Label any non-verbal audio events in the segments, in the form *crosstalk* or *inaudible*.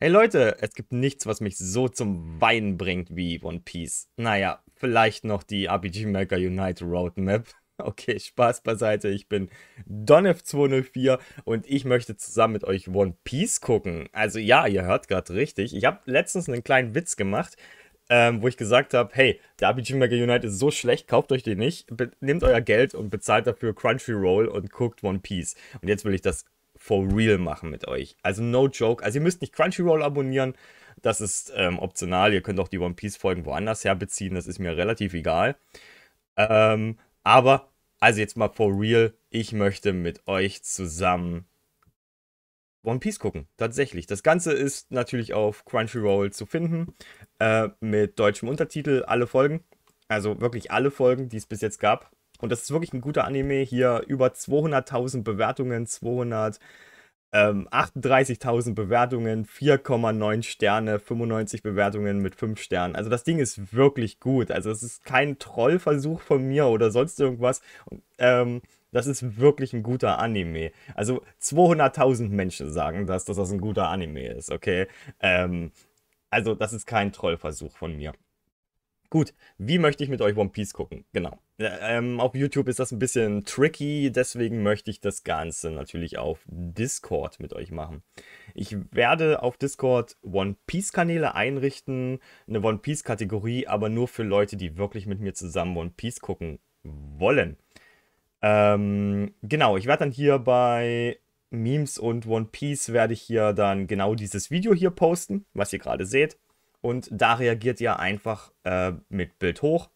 Hey Leute, es gibt nichts, was mich so zum Weinen bringt wie One Piece. Naja, vielleicht noch die RPG Maker Unite Roadmap. *laughs* Okay, Spaß beiseite, ich bin Donef204 und ich möchte zusammen mit euch One Piece gucken. Also ja, ihr hört gerade richtig. Ich habe letztens einen kleinen Witz gemacht, ähm, wo ich gesagt habe, hey, der RPG Maker Unite ist so schlecht, kauft euch den nicht, nehmt euer Geld und bezahlt dafür Crunchyroll und guckt One Piece. Und jetzt will ich das for real machen mit euch. Also no joke. Also ihr müsst nicht Crunchyroll abonnieren. Das ist ähm, optional. Ihr könnt auch die One Piece Folgen woanders herbeziehen. Das ist mir relativ egal. Ähm, aber, also jetzt mal for real. Ich möchte mit euch zusammen One Piece gucken. Tatsächlich. Das Ganze ist natürlich auf Crunchyroll zu finden. Äh, mit deutschem Untertitel. Alle Folgen. Also wirklich alle Folgen, die es bis jetzt gab. Und das ist wirklich ein guter Anime. Hier über 200.000 Bewertungen, 200. Ähm, 38.000 Bewertungen, 4,9 Sterne, 95 Bewertungen mit 5 Sternen. Also das Ding ist wirklich gut. Also es ist kein Trollversuch von mir oder sonst irgendwas. Und, ähm, das ist wirklich ein guter Anime. Also 200.000 Menschen sagen das, dass das ein guter Anime ist, okay? Ähm, also das ist kein Trollversuch von mir. Gut, wie möchte ich mit euch One Piece gucken? Genau. Ähm, auf YouTube ist das ein bisschen tricky, deswegen möchte ich das Ganze natürlich auf Discord mit euch machen. Ich werde auf Discord One Piece Kanäle einrichten, eine One Piece Kategorie, aber nur für Leute, die wirklich mit mir zusammen One Piece gucken wollen. Ähm, genau, ich werde dann hier bei Memes und One Piece werde ich hier dann genau dieses Video hier posten, was ihr gerade seht. Und da reagiert ihr einfach äh, mit Bild hoch.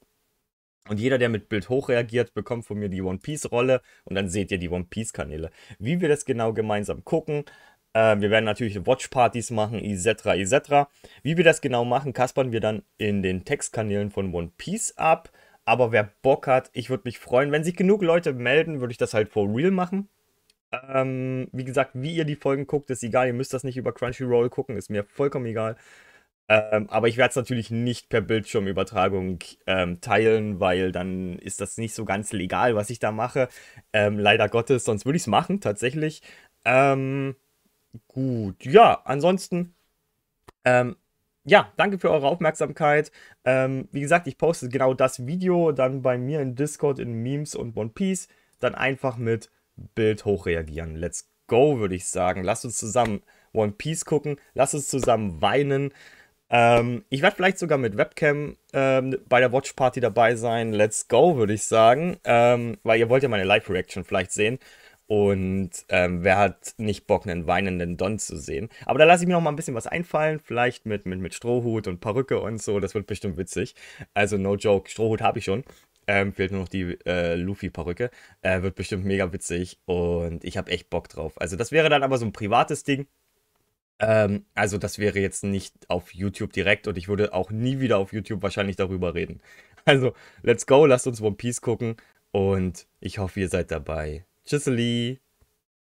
Und jeder, der mit Bild hoch reagiert, bekommt von mir die One Piece-Rolle und dann seht ihr die One Piece-Kanäle. Wie wir das genau gemeinsam gucken, äh, wir werden natürlich Watchpartys machen, etc., etc. Wie wir das genau machen, kaspern wir dann in den Textkanälen von One Piece ab. Aber wer Bock hat, ich würde mich freuen. Wenn sich genug Leute melden, würde ich das halt for real machen. Ähm, wie gesagt, wie ihr die Folgen guckt, ist egal. Ihr müsst das nicht über Crunchyroll gucken, ist mir vollkommen egal. Ähm, aber ich werde es natürlich nicht per Bildschirmübertragung ähm, teilen, weil dann ist das nicht so ganz legal, was ich da mache. Ähm, leider Gottes, sonst würde ich es machen, tatsächlich. Ähm, gut, ja, ansonsten. Ähm, ja, danke für eure Aufmerksamkeit. Ähm, wie gesagt, ich poste genau das Video dann bei mir in Discord in Memes und One Piece. Dann einfach mit Bild hochreagieren. Let's go, würde ich sagen. Lasst uns zusammen One Piece gucken. Lasst uns zusammen weinen. Ähm, ich werde vielleicht sogar mit Webcam ähm, bei der Watch Party dabei sein. Let's go, würde ich sagen. Ähm, weil ihr wollt ja meine Live-Reaction vielleicht sehen. Und ähm, wer hat nicht Bock, einen weinenden Don zu sehen? Aber da lasse ich mir noch mal ein bisschen was einfallen. Vielleicht mit, mit, mit Strohhut und Perücke und so. Das wird bestimmt witzig. Also, no joke, Strohhut habe ich schon. Ähm, fehlt nur noch die äh, Luffy-Perücke. Äh, wird bestimmt mega witzig und ich habe echt Bock drauf. Also, das wäre dann aber so ein privates Ding. Ähm, also das wäre jetzt nicht auf YouTube direkt und ich würde auch nie wieder auf YouTube wahrscheinlich darüber reden. *laughs* Also, let's go, lasst uns One Piece gucken und ich hoffe, ihr seid dabei. Tschüsseli!